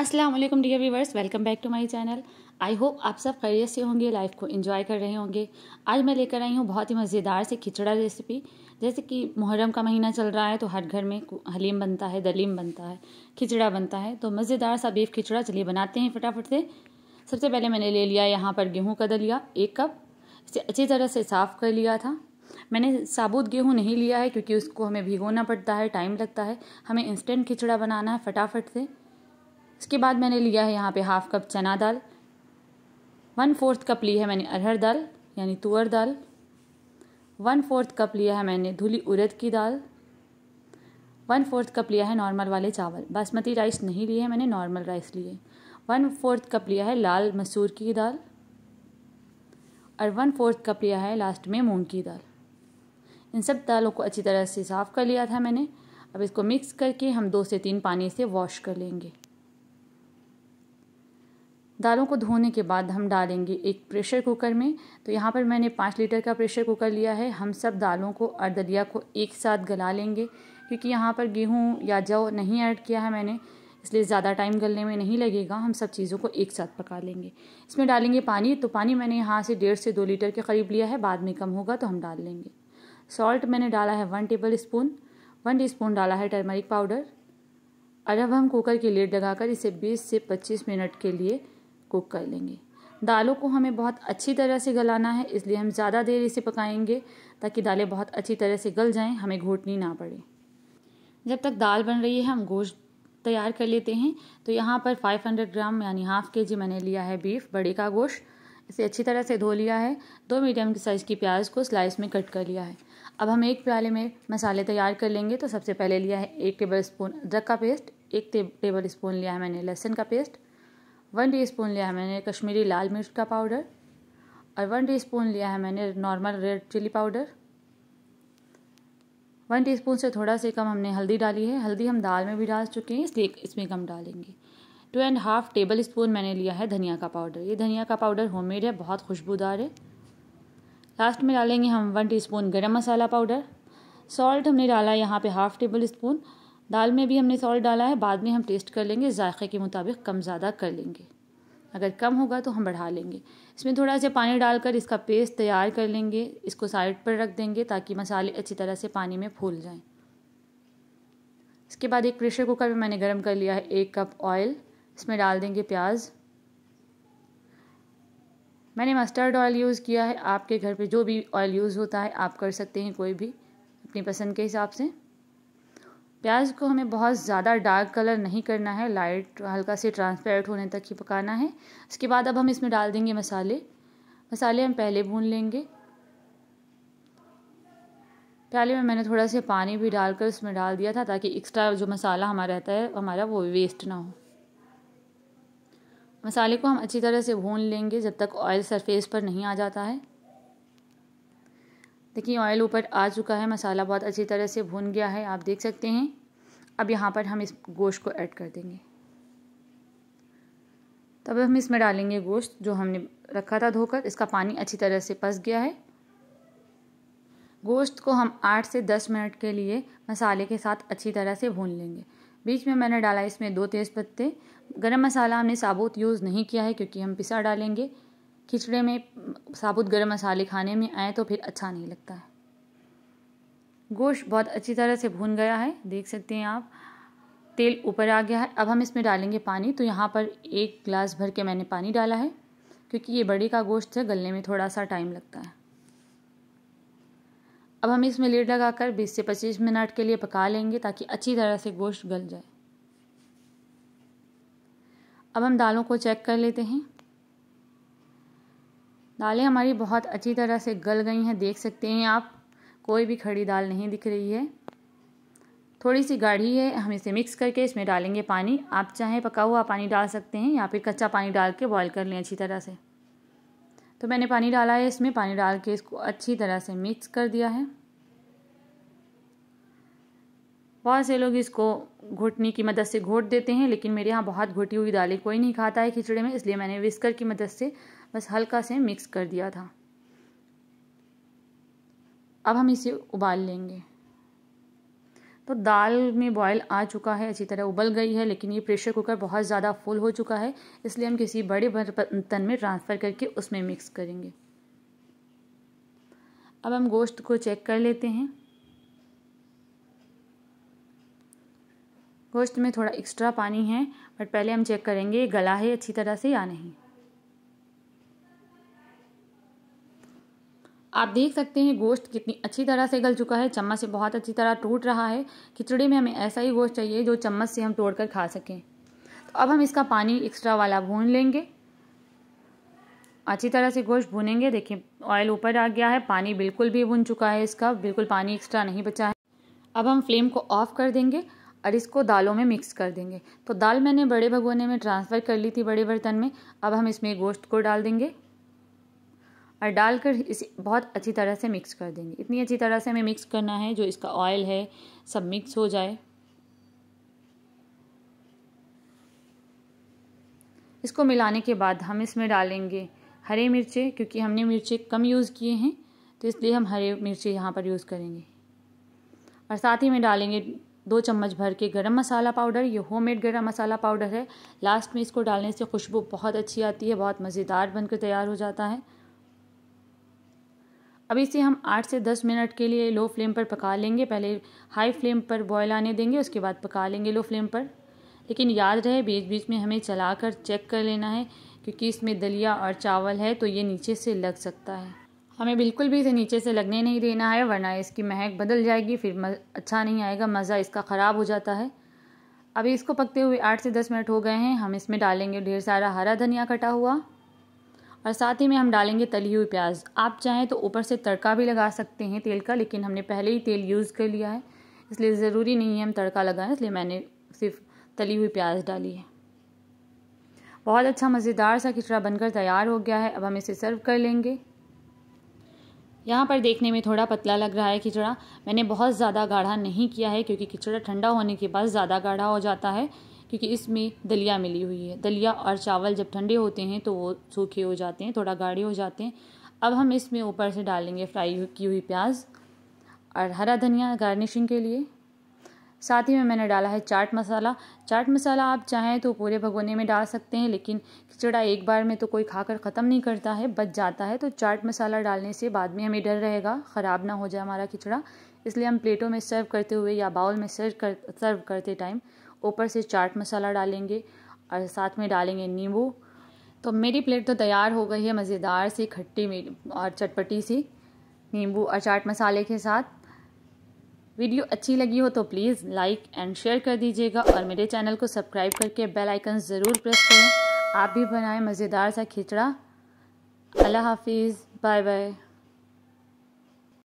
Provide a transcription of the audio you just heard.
अस्सलाम वालेकुम dear viewers welcome back to my channel I hope आप सब खैरियत से होंगे लाइफ को एंजॉय कर रहे होंगे आज मैं लेकर आई हूँ बहुत ही मज़ेदार से खिचड़ा रेसिपी जैसे कि मुहर्रम का महीना चल रहा है तो हर घर में हलीम बनता है दलीम बनता है खिचड़ा बनता है तो मज़ेदार सा बीफ खिचड़ा चलिए बनाते हैं फटाफट से सबसे पहले मैंने ले लिया यहाँ पर गेहूँ का दलिया एक कप इसे अच्छी तरह से साफ़ कर लिया था मैंने साबुत गेहूँ नहीं लिया है क्योंकि उसको हमें भिगोना पड़ता है टाइम लगता है हमें इंस्टेंट खिचड़ा बनाना है फटाफट से इसके बाद मैंने लिया है यहाँ पे हाफ कप चना दाल वन फोर्थ कप ली है मैंने अरहर दाल यानी तुअर दाल वन फोर्थ कप लिया है मैंने धुली उड़द की दाल वन फोर्थ कप लिया है नॉर्मल वाले चावल बासमती राइस नहीं लिए है मैंने नॉर्मल राइस लिए वन फोर्थ कप लिया है लाल मसूर की दाल और वन फोर्थ कप लिया है लास्ट में मूंग की दाल इन सब दालों को अच्छी तरह से साफ़ कर लिया था मैंने अब इसको मिक्स करके हम दो से तीन पानी से वॉश कर लेंगे दालों को धोने के बाद हम डालेंगे एक प्रेशर कुकर में तो यहाँ पर मैंने पाँच लीटर का प्रेशर कुकर लिया है हम सब दालों को और दलिया को एक साथ गला लेंगे क्योंकि यहाँ पर गेहूँ या जौ नहीं ऐड किया है मैंने इसलिए ज़्यादा टाइम गलने में नहीं लगेगा हम सब चीज़ों को एक साथ पका लेंगे इसमें डालेंगे पानी तो पानी मैंने यहाँ से डेढ़ से दो लीटर के करीब लिया है बाद में कम होगा तो हम डाल लेंगे सॉल्ट मैंने डाला है one tablespoon one teaspoon डाला है टर्मरिक पाउडर और अब हम कुकर की लेट लगाकर इसे 20 से 25 मिनट के लिए कुक कर लेंगे दालों को हमें बहुत अच्छी तरह से गलाना है इसलिए हम ज़्यादा देर इसे पकाएंगे ताकि दालें बहुत अच्छी तरह से गल जाएं हमें घोटनी ना पड़े जब तक दाल बन रही है हम गोश्त तैयार कर लेते हैं तो यहाँ पर 500 ग्राम यानी हाफ के जी मैंने लिया है बीफ बड़े का गोश्त इसे अच्छी तरह से धो लिया है दो मीडियम साइज़ की प्याज को स्लाइस में कट कर लिया है अब हम एक प्याले में मसाले तैयार कर लेंगे तो सबसे पहले लिया है एक टेबल स्पून अदरक का पेस्ट एक टेबल स्पून लिया है मैंने लहसुन का पेस्ट वन टी स्पून लिया है मैंने कश्मीरी लाल मिर्च का पाउडर और वन टी स्पून लिया है मैंने normal red chilli powder one teaspoon से थोड़ा से कम हमने हल्दी डाली है हल्दी हम दाल में भी डाल चुके हैं इसलिए इसमें कम डालेंगे two and half tablespoon मैंने लिया है धनिया का पाउडर ये धनिया का पाउडर होममेड है बहुत खुशबूदार है लास्ट में डालेंगे हम वन टी स्पून गर्म मसाला पाउडर सॉल्ट हमने डाला है यहाँ पर हाफ़ टेबल स्पून दाल में भी हमने सॉल्ट डाला है बाद में हम टेस्ट कर लेंगे जायके के मुताबिक कम ज़्यादा कर लेंगे अगर कम होगा तो हम बढ़ा लेंगे इसमें थोड़ा सा पानी डालकर इसका पेस्ट तैयार कर लेंगे इसको साइड पर रख देंगे ताकि मसाले अच्छी तरह से पानी में फूल जाएं इसके बाद एक प्रेशर कुकर में मैंने गर्म कर लिया है एक कप ऑयल इसमें डाल देंगे प्याज मैंने मस्टर्ड ऑयल यूज़ किया है आपके घर पे जो भी ऑयल यूज़ होता है आप कर सकते हैं कोई भी अपनी पसंद के हिसाब से प्याज को हमें बहुत ज़्यादा डार्क कलर नहीं करना है लाइट हल्का से ट्रांसपेरेंट होने तक ही पकाना है उसके बाद अब हम इसमें डाल देंगे मसाले मसाले हम पहले भून लेंगे प्याले में मैंने थोड़ा सा पानी भी डालकर उसमें डाल दिया था ताकि एक्स्ट्रा जो मसाला हमारा रहता है हमारा वो वेस्ट ना हो मसाले को हम अच्छी तरह से भून लेंगे जब तक ऑयल सरफेस पर नहीं आ जाता है देखिए ऑयल ऊपर आ चुका है मसाला बहुत अच्छी तरह से भून गया है आप देख सकते हैं अब यहाँ पर हम इस गोश्त को ऐड कर देंगे तब हम इसमें डालेंगे गोश्त जो हमने रखा था धोकर इसका पानी अच्छी तरह से पस गया है गोश्त को हम आठ से दस मिनट के लिए मसाले के साथ अच्छी तरह से भून लेंगे बीच में मैंने डाला इसमें दो तेज़ पत्ते गर्म मसाला हमने साबुत यूज़ नहीं किया है क्योंकि हम पिसा डालेंगे खिचड़े में साबुत गर्म मसाले खाने में आए तो फिर अच्छा नहीं लगता है गोश्त बहुत अच्छी तरह से भून गया है देख सकते हैं आप तेल ऊपर आ गया है अब हम इसमें डालेंगे पानी तो यहाँ पर एक गिलास भर के मैंने पानी डाला है क्योंकि ये बड़े का गोश्त है गलने में थोड़ा सा टाइम लगता है अब हम इसमें लेट लगाकर 20 से 25 मिनट के लिए पका लेंगे ताकि अच्छी तरह से गोश्त गल जाए अब हम दालों को चेक कर लेते हैं दालें हमारी बहुत अच्छी तरह से गल गई हैं देख सकते हैं आप कोई भी खड़ी दाल नहीं दिख रही है थोड़ी सी गाढ़ी है हम इसे मिक्स करके इसमें डालेंगे पानी आप चाहें पका हुआ पानी डाल सकते हैं या फिर कच्चा पानी डाल के बॉयल कर लें अच्छी तरह से तो मैंने पानी डाला है इसमें पानी डाल के इसको अच्छी तरह से मिक्स कर दिया है बहुत से लोग इसको घुटनी की मदद से घोट देते हैं लेकिन मेरे यहाँ बहुत घुटी हुई दालें कोई नहीं खाता है खिचड़े में इसलिए मैंने विस्कर की मदद से बस हल्का से मिक्स कर दिया था अब हम इसे उबाल लेंगे तो दाल में बॉयल आ चुका है अच्छी तरह उबल गई है लेकिन ये प्रेशर कुकर बहुत ज़्यादा फुल हो चुका है इसलिए हम किसी बड़े बर्तन में ट्रांसफ़र करके उसमें मिक्स करेंगे अब हम गोश्त को चेक कर लेते हैं गोश्त में थोड़ा एक्स्ट्रा पानी है बट पहले हम चेक करेंगे गला है अच्छी तरह से या नहीं आप देख सकते हैं गोश्त कितनी अच्छी तरह से गल चुका है चम्मच से बहुत अच्छी तरह टूट रहा है खिचड़ी में हमें ऐसा ही गोश्त चाहिए जो चम्मच से हम तोड़ कर खा सकें तो अब हम इसका पानी एक्स्ट्रा वाला भून लेंगे अच्छी तरह से गोश्त भूनेंगे देखिए ऑयल ऊपर आ गया है पानी बिल्कुल भी भुन चुका है इसका बिल्कुल पानी एक्स्ट्रा नहीं बचा है अब हम फ्लेम को ऑफ़ कर देंगे और इसको दालों में मिक्स कर देंगे तो दाल मैंने बड़े भगोने में ट्रांसफ़र कर ली थी बड़े बर्तन में अब हम इसमें गोश्त को डाल देंगे और डालकर इसे बहुत अच्छी तरह से मिक्स कर देंगे इतनी अच्छी तरह से हमें मिक्स करना है जो इसका ऑयल है सब मिक्स हो जाए इसको मिलाने के बाद हम इसमें डालेंगे हरे मिर्चे क्योंकि हमने मिर्चे कम यूज़ किए हैं तो इसलिए हम हरे मिर्चे यहाँ पर यूज़ करेंगे और साथ ही में डालेंगे दो चम्मच भर के गरम मसाला पाउडर ये होममेड गरम मसाला पाउडर है लास्ट में इसको डालने से खुशबू बहुत अच्छी आती है बहुत मज़ेदार बनकर तैयार हो जाता है अब इसे हम आठ से दस मिनट के लिए लो फ्लेम पर पका लेंगे पहले हाई फ्लेम पर बॉयल आने देंगे उसके बाद पका लेंगे लो फ्लेम पर लेकिन याद रहे बीच बीच में हमें चला कर चेक कर लेना है क्योंकि इसमें दलिया और चावल है तो ये नीचे से लग सकता है हमें बिल्कुल भी इसे नीचे से लगने नहीं देना है वरना इसकी महक बदल जाएगी फिर अच्छा नहीं आएगा मज़ा इसका ख़राब हो जाता है अभी इसको पकते हुए आठ से दस मिनट हो गए हैं हम इसमें डालेंगे ढेर सारा हरा धनिया कटा हुआ और साथ ही में हम डालेंगे तली हुई प्याज आप चाहें तो ऊपर से तड़का भी लगा सकते हैं तेल का लेकिन हमने पहले ही तेल यूज़ कर लिया है इसलिए ज़रूरी नहीं है हम तड़का लगाएं इसलिए मैंने सिर्फ तली हुई प्याज डाली है बहुत अच्छा मज़ेदार सा खिचड़ा बनकर तैयार हो गया है अब हम इसे सर्व कर लेंगे यहाँ पर देखने में थोड़ा पतला लग रहा है खिचड़ा मैंने बहुत ज़्यादा गाढ़ा नहीं किया है क्योंकि खिचड़ा ठंडा होने के बाद ज़्यादा गाढ़ा हो जाता है क्योंकि इसमें दलिया मिली हुई है दलिया और चावल जब ठंडे होते हैं तो वो सूखे हो जाते हैं थोड़ा गाढ़े हो जाते हैं अब हम इसमें ऊपर से डालेंगे फ्राई की हुई प्याज और हरा धनिया गार्निशिंग के लिए साथ ही में मैंने डाला है चाट मसाला चाट मसाला आप चाहें तो पूरे भगोने में डाल सकते हैं लेकिन खिचड़ा एक बार में तो कोई खाकर ख़त्म नहीं करता है बच जाता है तो चाट मसाला डालने से बाद में हमें डर रहेगा ख़राब ना हो जाए हमारा खिचड़ा इसलिए हम प्लेटों में सर्व करते हुए या बाउल में सर्व कर सर्व करते टाइम ऊपर से चाट मसाला डालेंगे और साथ में डालेंगे नींबू तो मेरी प्लेट तो तैयार हो गई है मज़ेदार सी खट्टी और चटपटी सी नींबू और चाट मसाले के साथ वीडियो अच्छी लगी हो तो प्लीज़ लाइक एंड शेयर कर दीजिएगा और मेरे चैनल को सब्सक्राइब करके बेल आइकन ज़रूर प्रेस करें आप भी बनाएं मज़ेदार सा खिचड़ा अल्लाह हाफिज़ बाय बाय